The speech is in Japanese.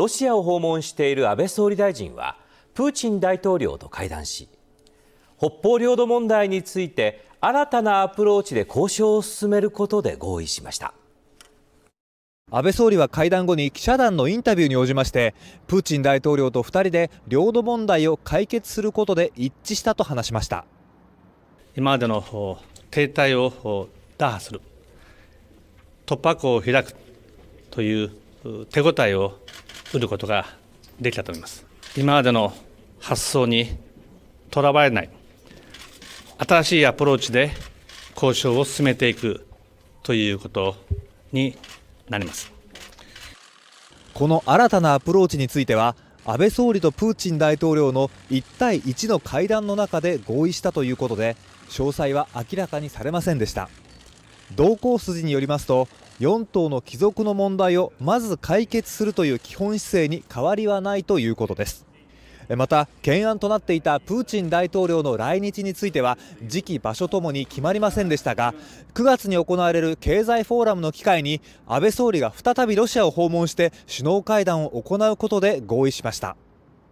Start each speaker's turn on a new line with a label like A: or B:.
A: ロシアを訪問している安倍総理大臣はプーチン大統領と会談し北方領土問題について新たなアプローチで交渉を進めることで合意しました安倍総理は会談後に記者団のイン
B: タビューに応じましてプーチン大統領と2人で領土問題を解決することで一
C: 致したと話しました今までの停滞を打破する突破口を開くという手応えを売ることができたと思います今までの発想にとらわれない新しいアプローチで交渉を進めていくということになりますこの
B: 新たなアプローチについては安倍総理とプーチン大統領の1対1の会談の中で合意したということで詳細は明らかにされませんでした同行筋によりますと4党の帰属の問題をまず解決するという基本姿勢に変わりはないということですまた懸案となっていたプーチン大統領の来日については時期場所ともに決まりませんでしたが9月に行われる経済フォーラムの機会に安倍総理が再びロシアを訪問して首脳会談を行うことで合意しました